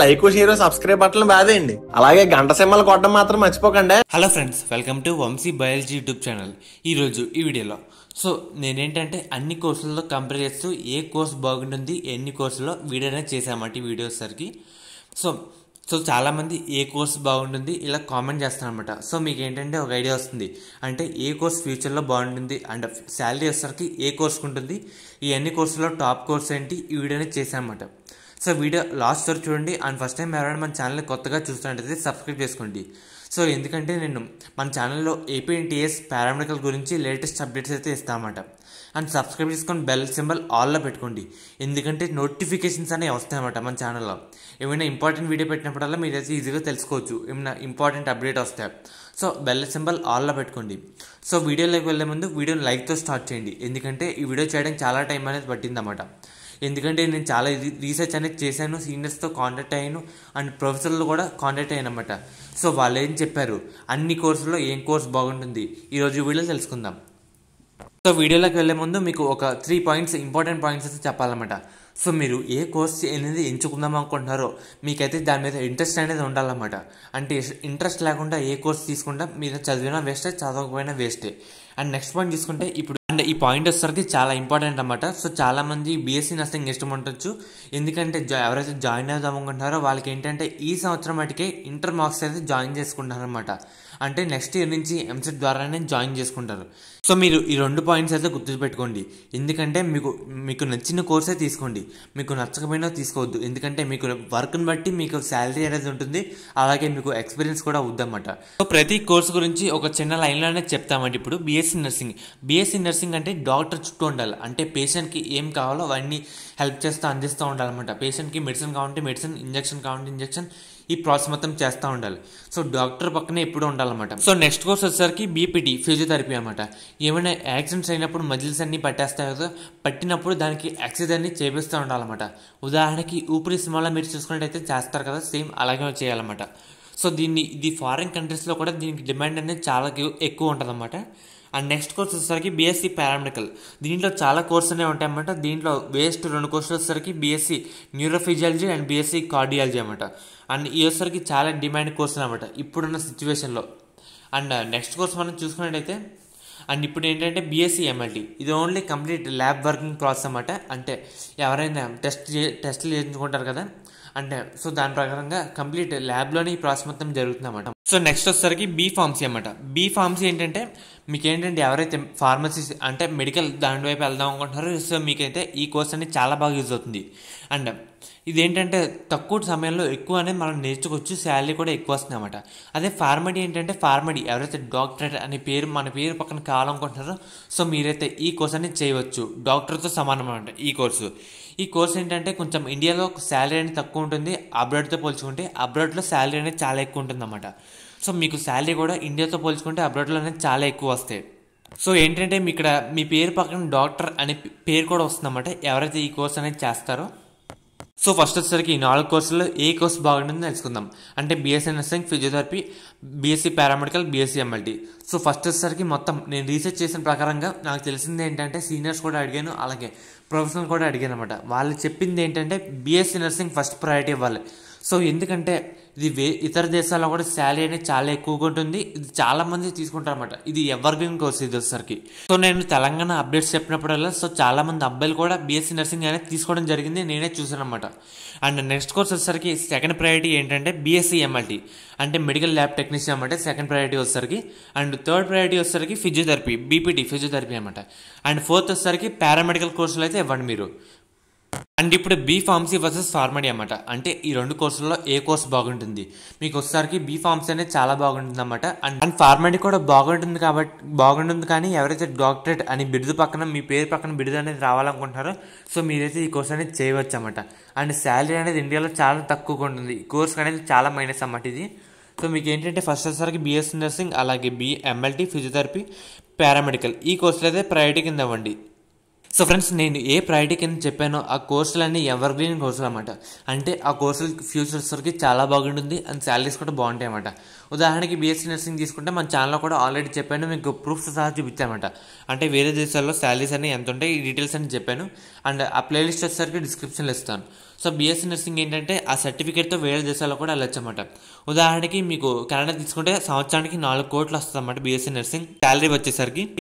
like share subscribe button బాధేయండి అలాగే గంట సింహలు కొట్టడం మాత్రం మర్చిపోకండి hello friends welcome to Vamshi biology YouTube channel ఈరోజు ఈ వీడియోలో సో నేనేంటంటే అన్ని కోర్సులతో కంపేర్ చేస్తూ ఏ కోర్స్ బాగుంటుంది ఎన్ని కోర్సులో వీడియో అనేది చేశామంటే ఈ వీడియో సరికి సో సో చాలామంది ఏ కోర్స్ బాగుంటుంది ఇలా కామెంట్ చేస్తారనమాట సో మీకు ఏంటంటే ఒక ఐడియా వస్తుంది అంటే ఏ కోర్స్ ఫ్యూచర్లో బాగుంటుంది అండ్ శాలరీ వచ్చేసరికి ఏ కోర్స్కి ఉంటుంది ఈ అన్ని కోర్సుల్లో టాప్ కోర్స్ ఏంటి ఈ వీడియోనే చేశానమాట సో వీడియో లాస్ట్ వరకు చూడండి అండ్ ఫస్ట్ టైం ఎవరైనా మన ఛానల్ కొత్తగా చూస్తున్నట్టయితే సబ్స్క్రైబ్ చేసుకోండి సో ఎందుకంటే నేను మన ఛానల్లో ఏపీఎన్టీఎస్ పారామెడికల్ గురించి లేటెస్ట్ అప్డేట్స్ అయితే ఇస్తామన్నమాట అండ్ సబ్స్క్రైబ్ చేసుకొని బెల్ సింబల్ ఆల్లో పెట్టుకోండి ఎందుకంటే నోటిఫికేషన్స్ అనేవి వస్తాయన్నమాట మన ఛానల్లో ఏమైనా ఇంపార్టెంట్ వీడియో పెట్టినప్పుడల్లా మీరు అయితే ఈజీగా తెలుసుకోవచ్చు ఏమైనా ఇంపార్టెంట్ అప్డేట్ వస్తాయి సో బెల్ సింబల్ ఆల్లో పెట్టుకోండి సో వీడియోలోకి వెళ్ళే ముందు వీడియోని లైక్తో స్టార్ట్ చేయండి ఎందుకంటే ఈ వీడియో చేయడానికి చాలా టైం అనేది పట్టిందన్నమాట ఎందుకంటే నేను చాలా రీసెర్చ్ అనేది చేశాను సీనియర్స్తో కాంటాక్ట్ అయ్యాను అండ్ ప్రొఫెసర్లు కూడా కాంటాక్ట్ అయ్యాను అనమాట సో వాళ్ళు ఏం చెప్పారు అన్ని కోర్సుల్లో ఏం కోర్స్ బాగుంటుంది ఈరోజు వీడియో తెలుసుకుందాం సో వీడియోలోకి వెళ్ళే ముందు మీకు ఒక త్రీ పాయింట్స్ ఇంపార్టెంట్ పాయింట్స్ అయితే చెప్పాలన్నమాట సో మీరు ఏ కోర్స్ అనేది ఎంచుకుందాం అనుకుంటున్నారో మీకైతే దాని మీద ఇంట్రెస్ట్ అనేది ఉండాలన్నమాట అంటే ఇంట్రెస్ట్ లేకుండా ఏ కోర్స్ తీసుకుంటా మీరు చదివినా వేస్టే చదవకపోయినా వేస్టే అండ్ నెక్స్ట్ పాయింట్ తీసుకుంటే ఇప్పుడు అండ్ ఈ పాయింట్ వచ్చేసరికి చాలా ఇంపార్టెంట్ అనమాట సో చాలామంది బీఎస్సీ నర్సింగ్ ఇష్టం ఉండొచ్చు ఎందుకంటే ఎవరైతే జాయిన్ అవుదాం అనుకుంటున్నారో వాళ్ళకి ఏంటంటే ఈ సంవత్సరం మటుకే ఇంటర్ మార్క్స్ అయితే జాయిన్ చేసుకుంటారనమాట అంటే నెక్స్ట్ ఇయర్ నుంచి ఎంసెట్ ద్వారానే జాయిన్ చేసుకుంటారు సో మీరు ఈ రెండు పాయింట్స్ అయితే గుర్తుపెట్టుకోండి ఎందుకంటే మీకు మీకు నచ్చిన కోర్సే తీసుకోండి మీకు నచ్చకపోయినా తీసుకోవద్దు ఎందుకంటే మీకు వర్క్ని బట్టి మీకు శాలరీ అనేది ఉంటుంది అలాగే మీకు ఎక్స్పీరియన్స్ కూడా వద్దన్నమాట సో ప్రతి కోర్స్ గురించి ఒక చిన్న లైన్లోనే చెప్తామండి ఇప్పుడు బీఎస్సీ నర్సింగ్ బీఎస్సీ నర్సింగ్ అంటే డాక్టర్ చుట్టూ ఉండాలి అంటే పేషెంట్కి ఏం కావాలో అవన్నీ హెల్ప్ చేస్తూ అందిస్తూ ఉండాలన్నమాట పేషెంట్కి మెడిసిన్ కావాలంటే మెడిసిన్ ఇంజక్షన్ కావాలంటే ఇంజక్షన్ ఈ ప్రాసెస్ మొత్తం చేస్తూ ఉండాలి సో డాక్టర్ పక్కనే ఎప్పుడు ఉండాలన్నమాట సో నెక్స్ట్ కోర్స్ వచ్చేసరికి బీపీటీ ఫిజియోథెరపీ అనమాట ఏమైనా యాక్సిడెంట్స్ అయినప్పుడు మజిల్స్ అన్నీ పట్టేస్తాయి కదా పట్టినప్పుడు దానికి ఎక్సైజ్ అన్ని చేపిస్తూ ఉండాలన్నమాట ఉదాహరణకి ఊపిరి సినిమాలో మీరు చూసుకున్నట్టయితే చేస్తారు కదా సేమ్ అలాగే చేయాలన్నమాట సో దీన్ని ఇది ఫారిన్ కంట్రీస్లో కూడా దీనికి డిమాండ్ అనేది చాలా ఎక్కువ ఉంటుందన్నమాట అండ్ నెక్స్ట్ కోర్స్ వచ్చేసరికి బీఎస్సీ పారామెడికల్ e దీంట్లో చాలా కోర్స్ అనేవి ఉంటాయన్నమాట దీంట్లో వేస్ట్ రెండు కోర్సులు వచ్చేసరికి BSc neurophysiology e and BSc cardiology అనమాట అండ్ ఈ వచ్చేసరికి చాలా డిమాండ్ కోర్స్ అనమాట ఇప్పుడున్న సిచ్యువేషన్లో అండ్ నెక్స్ట్ కోర్స్ మనం చూసుకున్నట్టయితే అండ్ ఇప్పుడు ఏంటంటే బీఎస్సీ ఎంఎల్టీ e ఇది only complete lab working process అనమాట అంటే ఎవరైనా టెస్ట్ టెస్ట్లు చేయించుకుంటారు కదా అంటే సో దాని ప్రకారంగా కంప్లీట్ ల్యాబ్లోనే ఈ ప్రాసెస్ మొత్తం జరుగుతుంది అన్నమాట సో నెక్స్ట్ వచ్చేసరికి బీ ఫార్మసీ అనమాట బీ ఫార్మసీ ఏంటంటే మీకు ఏంటంటే ఎవరైతే ఫార్మసీస్ అంటే మెడికల్ దాని వైపు వెళ్దాం అనుకుంటున్నారో సో మీకైతే ఈ కోర్స్ అనేది చాలా బాగా యూజ్ అవుతుంది అండ్ ఇదేంటంటే తక్కువ సమయంలో ఎక్కువ అనేది మనం నేర్చుకోవచ్చు శాలరీ కూడా ఎక్కువ వస్తుంది అనమాట అదే ఫార్మడీ ఏంటంటే ఫార్మడీ ఎవరైతే డాక్టరేట్ అనే పేరు మన పేరు పక్కన కావాలనుకుంటున్నారో సో మీరైతే ఈ కోర్స్ అనేది చేయవచ్చు డాక్టర్తో సమానం అనమాట ఈ కోర్సు ఈ కోర్స్ ఏంటంటే కొంచెం ఇండియాలో శాలరీ అనేది తక్కువ ఉంటుంది అబ్రాడ్తో పోల్చుకుంటే అబ్రాడ్లో శాలరీ అనేది చాలా ఎక్కువ ఉంటుంది అన్నమాట సో మీకు శాలరీ కూడా ఇండియాతో పోల్చుకుంటే అబ్రాడ్లో అనేది చాలా ఎక్కువ వస్తాయి సో ఏంటంటే మీ ఇక్కడ మీ పేరు పక్కన డాక్టర్ అనే పేరు కూడా వస్తుందన్నమాట ఎవరైతే ఈ కోర్స్ అనేది చేస్తారో సో ఫస్ట్ వచ్చేసరికి ఈ నాలుగు కోర్సుల్లో ఏ కోర్స్ బాగుంటుందో తెలుసుకుందాం అంటే BSc nursing physiotherapy BSc paramedical BSc MLT so first వచ్చేసరికి మొత్తం నేను రీసెర్చ్ చేసిన ప్రకారంగా నాకు తెలిసింది ఏంటంటే సీనియర్స్ కూడా అడిగాను అలాగే ప్రొఫెసర్ని కూడా అడిగానమాట అనమాట వాళ్ళు చెప్పింది ఏంటంటే బీఎస్సీ నర్సింగ్ ఫస్ట్ ప్రయారిటీ ఇవ్వాలి సో ఎందుకంటే ఇది వే ఇతర దేశాల్లో కూడా శాలరీ అనేది చాలా ఎక్కువగా ఉంటుంది ఇది చాలామంది తీసుకుంటారన్నమాట ఇది ఎవరి గ్రీన్ కోర్స్ ఇది వచ్చేసరికి సో నేను తెలంగాణ అప్డేట్స్ చెప్పినప్పుడల్లా సో చాలా మంది అబ్బాయిలు కూడా బీఎస్సీ నర్సింగ్ అనేది తీసుకోవడం జరిగింది నేనే చూసాను అనమాట అండ్ నెక్స్ట్ కోర్స్ వచ్చేసరికి సెకండ్ ప్రయారిటీ ఏంటంటే బీఎస్సీ ఎంఎల్టీ అంటే మెడికల్ ల్యాబ్ టెక్నీషియన్ అనమాట సెకండ్ ప్రయారిటీ వచ్చేసరికి అండ్ థర్డ్ ప్రయారిటీ వచ్చేసరికి ఫిజియోథెరపీ బీపీటీ ఫిజియోథెరపీ అనమాట అండ్ ఫోర్త్ వచ్చేసరికి పారామెడికల్ కోర్సులు అయితే ఇవ్వండి మీరు అండ్ ఇప్పుడు బీ ఫార్మసీ వర్సెస్ ఫార్మడీ అనమాట అంటే ఈ రెండు కోర్సుల్లో ఏ కోర్స్ బాగుంటుంది మీకు ఒకసారికి బీ ఫార్మసీ అనేది చాలా బాగుంటుంది అనమాట అండ్ అండ్ ఫార్మడీ కూడా బాగుంటుంది కాబట్టి బాగుంటుంది కానీ ఎవరైతే డాక్టరేట్ అని బిరుదు పక్కన మీ పేరు పక్కన బిరుదు అనేది రావాలనుకుంటున్నారో సో మీరైతే ఈ కోర్స్ అనేది చేయవచ్చు అనమాట అండ్ శాలరీ అనేది ఇండియాలో చాలా తక్కువగా ఉంటుంది ఈ కోర్స్ అనేది చాలా మైనస్ అన్నమాట ఇది సో మీకు ఏంటంటే ఫస్ట్ వచ్చేసరికి బీఎస్ నర్సింగ్ అలాగే బీ ఫిజియోథెరపీ పారామెడికల్ ఈ కోర్సులు అయితే ప్రయారిటీ కింద ఇవ్వండి సో ఫ్రెండ్స్ నేను ఏ ప్రయారిటీ కింద చెప్పానో ఆ కోర్సులన్నీ ఎవర్ గ్రీన్ కోర్సులు అనమాట అంటే ఆ కోర్సులు ఫ్యూచర్స్కి చాలా బాగుంటుంది అండ్ శాలరీస్ కూడా బాగుంటాయి అనమాట ఉదాహరణకి బీఎస్సీ నర్సింగ్ తీసుకుంటే మన ఛానల్లో కూడా ఆల్రెడీ చెప్పాను మీకు ప్రూఫ్స్ సహా చూపించామట అంటే వేరే దేశాల్లో శాలరీస్ అన్నీ ఎంత ఉంటాయి ఈ డీటెయిల్స్ అని చెప్పాను అండ్ ఆ ప్లేలిస్ట్ వచ్చేసరికి డిస్క్రిప్షన్లో ఇస్తాను సో బీఎస్సీ నర్సింగ్ ఏంటంటే ఆ సర్టిఫికేట్తో వేరే దేశాల్లో కూడా వెళ్ళొచ్చమాట ఉదాహరణకి మీకు కెనడా తీసుకుంటే సంవత్సరానికి నాలుగు కోట్లు వస్తుందన్నమాట బీఎస్సీ నర్సింగ్ శాలరీ వచ్చేసరికి